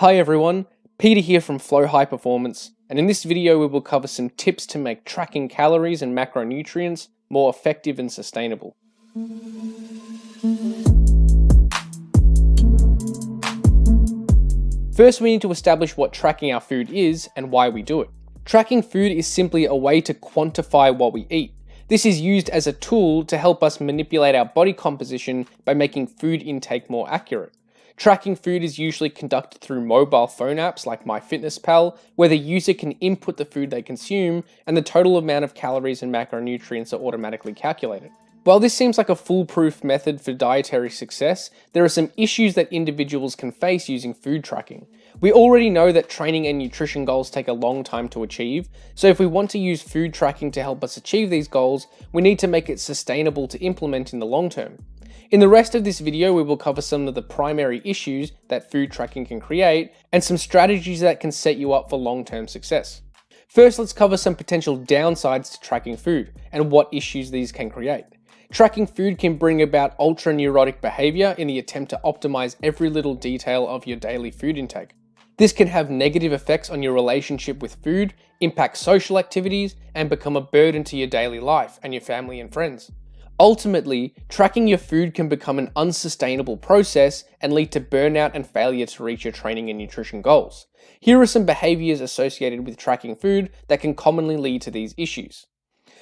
Hi everyone, Peter here from Flow High Performance, and in this video we will cover some tips to make tracking calories and macronutrients more effective and sustainable. First we need to establish what tracking our food is and why we do it. Tracking food is simply a way to quantify what we eat. This is used as a tool to help us manipulate our body composition by making food intake more accurate. Tracking food is usually conducted through mobile phone apps like MyFitnessPal, where the user can input the food they consume, and the total amount of calories and macronutrients are automatically calculated. While this seems like a foolproof method for dietary success, there are some issues that individuals can face using food tracking. We already know that training and nutrition goals take a long time to achieve, so if we want to use food tracking to help us achieve these goals, we need to make it sustainable to implement in the long term. In the rest of this video, we will cover some of the primary issues that food tracking can create and some strategies that can set you up for long-term success. First, let's cover some potential downsides to tracking food and what issues these can create. Tracking food can bring about ultra neurotic behavior in the attempt to optimize every little detail of your daily food intake. This can have negative effects on your relationship with food, impact social activities, and become a burden to your daily life and your family and friends. Ultimately, tracking your food can become an unsustainable process and lead to burnout and failure to reach your training and nutrition goals. Here are some behaviors associated with tracking food that can commonly lead to these issues.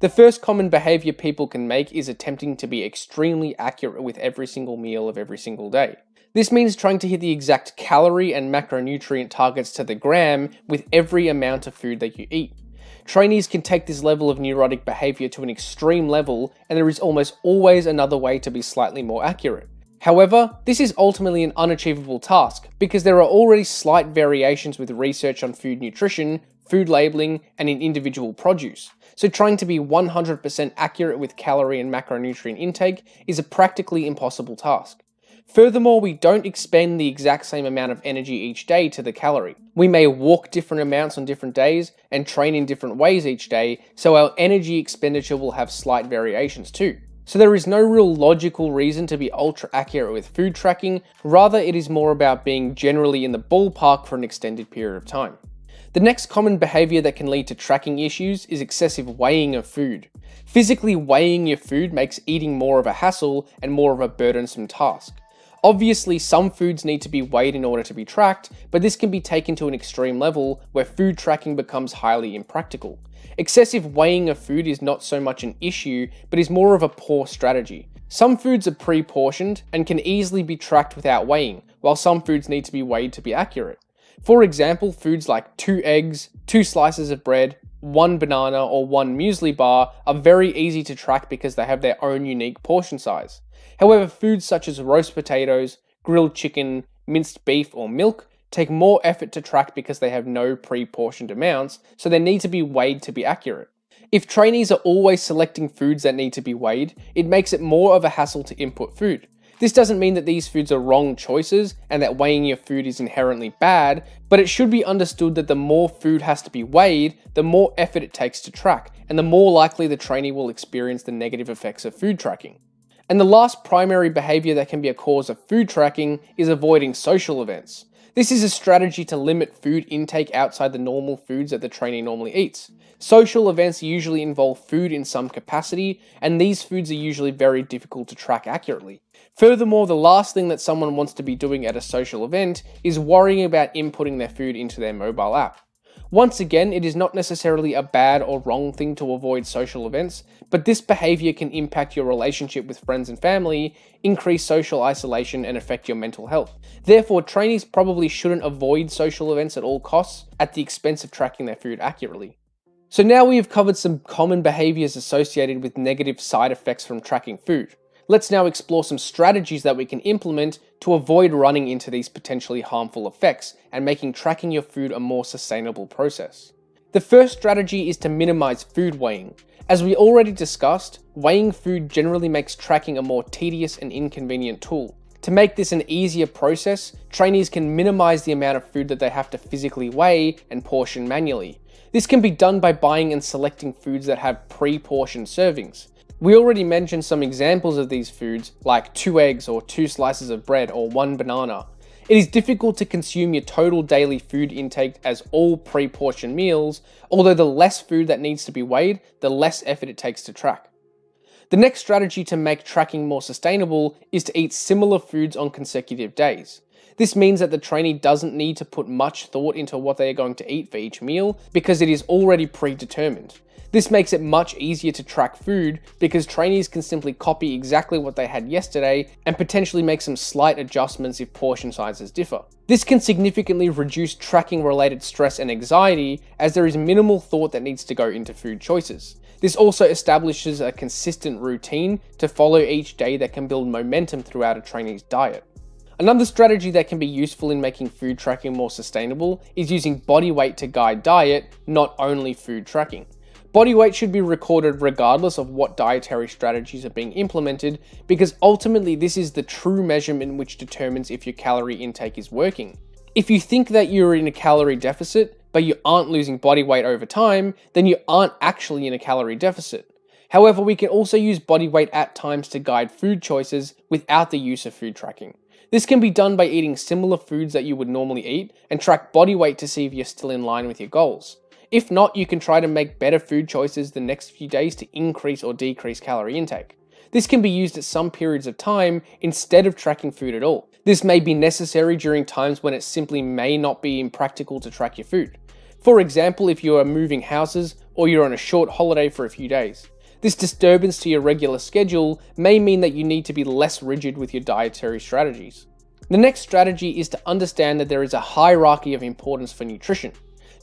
The first common behavior people can make is attempting to be extremely accurate with every single meal of every single day. This means trying to hit the exact calorie and macronutrient targets to the gram with every amount of food that you eat. Trainees can take this level of neurotic behaviour to an extreme level, and there is almost always another way to be slightly more accurate. However, this is ultimately an unachievable task because there are already slight variations with research on food nutrition, food labelling, and in individual produce. So, trying to be 100% accurate with calorie and macronutrient intake is a practically impossible task. Furthermore, we don't expend the exact same amount of energy each day to the calorie. We may walk different amounts on different days and train in different ways each day, so our energy expenditure will have slight variations too. So there is no real logical reason to be ultra accurate with food tracking, rather it is more about being generally in the ballpark for an extended period of time. The next common behavior that can lead to tracking issues is excessive weighing of food. Physically weighing your food makes eating more of a hassle and more of a burdensome task. Obviously, some foods need to be weighed in order to be tracked, but this can be taken to an extreme level where food tracking becomes highly impractical. Excessive weighing of food is not so much an issue, but is more of a poor strategy. Some foods are pre-portioned and can easily be tracked without weighing, while some foods need to be weighed to be accurate. For example, foods like two eggs, two slices of bread, one banana or one muesli bar are very easy to track because they have their own unique portion size. However, foods such as roast potatoes, grilled chicken, minced beef, or milk take more effort to track because they have no pre portioned amounts, so they need to be weighed to be accurate. If trainees are always selecting foods that need to be weighed, it makes it more of a hassle to input food. This doesn't mean that these foods are wrong choices and that weighing your food is inherently bad, but it should be understood that the more food has to be weighed, the more effort it takes to track, and the more likely the trainee will experience the negative effects of food tracking. And the last primary behaviour that can be a cause of food tracking is avoiding social events. This is a strategy to limit food intake outside the normal foods that the trainee normally eats. Social events usually involve food in some capacity, and these foods are usually very difficult to track accurately. Furthermore, the last thing that someone wants to be doing at a social event is worrying about inputting their food into their mobile app. Once again, it is not necessarily a bad or wrong thing to avoid social events, but this behaviour can impact your relationship with friends and family, increase social isolation, and affect your mental health. Therefore, trainees probably shouldn't avoid social events at all costs at the expense of tracking their food accurately. So now we have covered some common behaviours associated with negative side effects from tracking food let's now explore some strategies that we can implement to avoid running into these potentially harmful effects and making tracking your food a more sustainable process. The first strategy is to minimize food weighing. As we already discussed, weighing food generally makes tracking a more tedious and inconvenient tool. To make this an easier process, trainees can minimize the amount of food that they have to physically weigh and portion manually. This can be done by buying and selecting foods that have pre-portioned servings. We already mentioned some examples of these foods, like two eggs or two slices of bread or one banana. It is difficult to consume your total daily food intake as all pre-portioned meals, although the less food that needs to be weighed, the less effort it takes to track. The next strategy to make tracking more sustainable is to eat similar foods on consecutive days. This means that the trainee doesn't need to put much thought into what they are going to eat for each meal because it is already predetermined. This makes it much easier to track food because trainees can simply copy exactly what they had yesterday and potentially make some slight adjustments if portion sizes differ. This can significantly reduce tracking related stress and anxiety as there is minimal thought that needs to go into food choices. This also establishes a consistent routine to follow each day that can build momentum throughout a trainee's diet. Another strategy that can be useful in making food tracking more sustainable is using body weight to guide diet, not only food tracking. Body weight should be recorded regardless of what dietary strategies are being implemented, because ultimately this is the true measurement which determines if your calorie intake is working. If you think that you're in a calorie deficit, but you aren't losing body weight over time, then you aren't actually in a calorie deficit. However, we can also use body weight at times to guide food choices without the use of food tracking. This can be done by eating similar foods that you would normally eat and track body weight to see if you're still in line with your goals. If not, you can try to make better food choices the next few days to increase or decrease calorie intake. This can be used at some periods of time instead of tracking food at all. This may be necessary during times when it simply may not be impractical to track your food. For example, if you are moving houses or you're on a short holiday for a few days. This disturbance to your regular schedule may mean that you need to be less rigid with your dietary strategies. The next strategy is to understand that there is a hierarchy of importance for nutrition.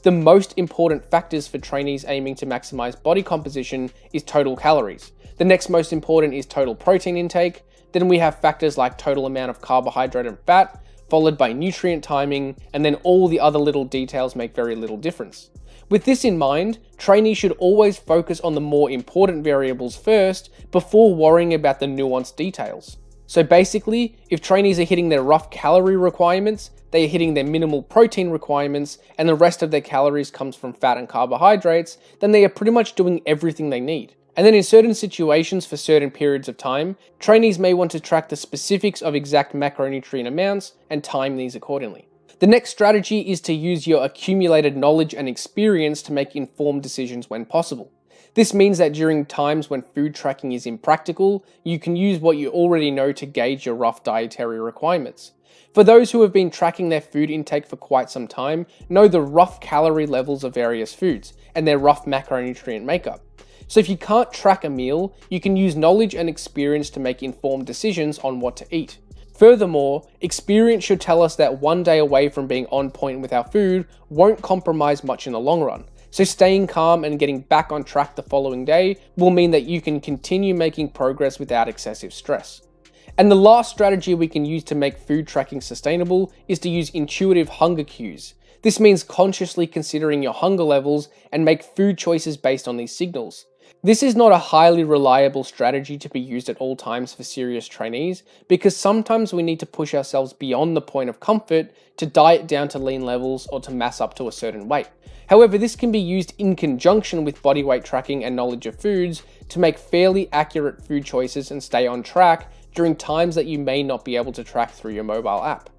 The most important factors for trainees aiming to maximize body composition is total calories. The next most important is total protein intake. Then we have factors like total amount of carbohydrate and fat, followed by nutrient timing, and then all the other little details make very little difference. With this in mind, trainees should always focus on the more important variables first before worrying about the nuanced details. So basically, if trainees are hitting their rough calorie requirements, they are hitting their minimal protein requirements and the rest of their calories comes from fat and carbohydrates, then they are pretty much doing everything they need. And then in certain situations for certain periods of time, trainees may want to track the specifics of exact macronutrient amounts and time these accordingly. The next strategy is to use your accumulated knowledge and experience to make informed decisions when possible. This means that during times when food tracking is impractical, you can use what you already know to gauge your rough dietary requirements. For those who have been tracking their food intake for quite some time, know the rough calorie levels of various foods and their rough macronutrient makeup. So if you can't track a meal, you can use knowledge and experience to make informed decisions on what to eat. Furthermore, experience should tell us that one day away from being on point with our food won't compromise much in the long run. So staying calm and getting back on track the following day will mean that you can continue making progress without excessive stress. And the last strategy we can use to make food tracking sustainable is to use intuitive hunger cues. This means consciously considering your hunger levels and make food choices based on these signals. This is not a highly reliable strategy to be used at all times for serious trainees because sometimes we need to push ourselves beyond the point of comfort to diet down to lean levels or to mass up to a certain weight. However, this can be used in conjunction with body weight tracking and knowledge of foods to make fairly accurate food choices and stay on track during times that you may not be able to track through your mobile app.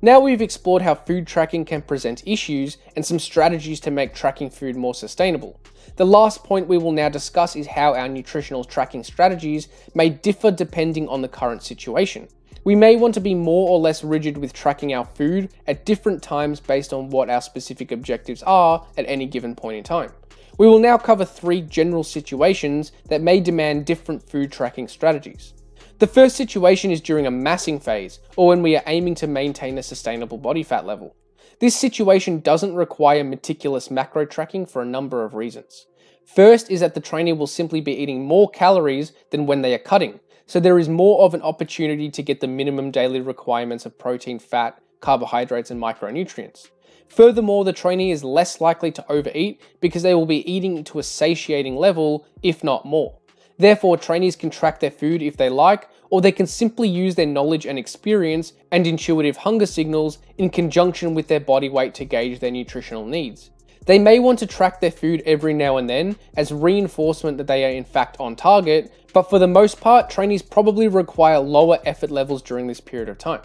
Now we've explored how food tracking can present issues and some strategies to make tracking food more sustainable. The last point we will now discuss is how our nutritional tracking strategies may differ depending on the current situation. We may want to be more or less rigid with tracking our food at different times based on what our specific objectives are at any given point in time. We will now cover three general situations that may demand different food tracking strategies. The first situation is during a massing phase, or when we are aiming to maintain a sustainable body fat level. This situation doesn't require meticulous macro tracking for a number of reasons. First is that the trainee will simply be eating more calories than when they are cutting, so there is more of an opportunity to get the minimum daily requirements of protein, fat, carbohydrates, and micronutrients. Furthermore, the trainee is less likely to overeat because they will be eating to a satiating level, if not more. Therefore, trainees can track their food if they like, or they can simply use their knowledge and experience and intuitive hunger signals in conjunction with their body weight to gauge their nutritional needs. They may want to track their food every now and then as reinforcement that they are in fact on target, but for the most part, trainees probably require lower effort levels during this period of time.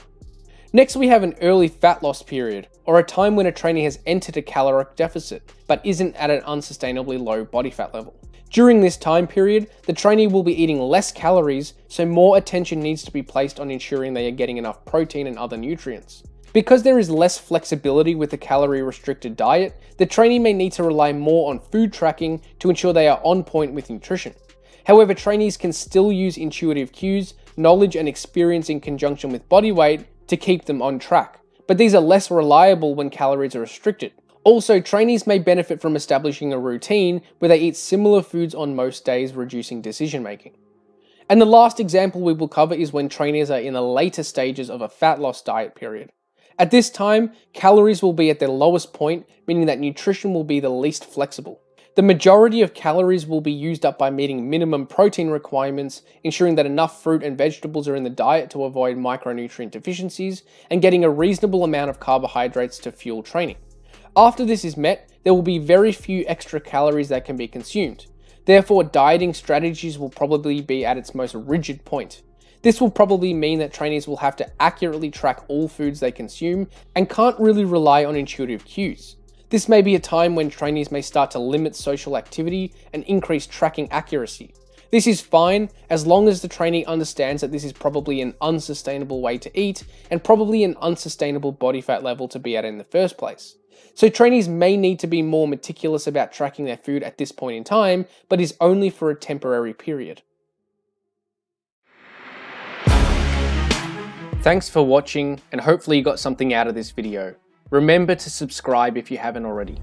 Next, we have an early fat loss period, or a time when a trainee has entered a caloric deficit, but isn't at an unsustainably low body fat level. During this time period, the trainee will be eating less calories, so more attention needs to be placed on ensuring they are getting enough protein and other nutrients. Because there is less flexibility with the calorie restricted diet, the trainee may need to rely more on food tracking to ensure they are on point with nutrition. However, trainees can still use intuitive cues, knowledge, and experience in conjunction with body weight to keep them on track, but these are less reliable when calories are restricted. Also, trainees may benefit from establishing a routine where they eat similar foods on most days, reducing decision making. And the last example we will cover is when trainees are in the later stages of a fat loss diet period. At this time, calories will be at their lowest point, meaning that nutrition will be the least flexible. The majority of calories will be used up by meeting minimum protein requirements, ensuring that enough fruit and vegetables are in the diet to avoid micronutrient deficiencies, and getting a reasonable amount of carbohydrates to fuel training. After this is met, there will be very few extra calories that can be consumed. Therefore, dieting strategies will probably be at its most rigid point. This will probably mean that trainees will have to accurately track all foods they consume and can't really rely on intuitive cues. This may be a time when trainees may start to limit social activity and increase tracking accuracy, this is fine as long as the trainee understands that this is probably an unsustainable way to eat and probably an unsustainable body fat level to be at in the first place. So trainees may need to be more meticulous about tracking their food at this point in time, but is only for a temporary period. Thanks for watching and hopefully you got something out of this video. Remember to subscribe if you haven't already.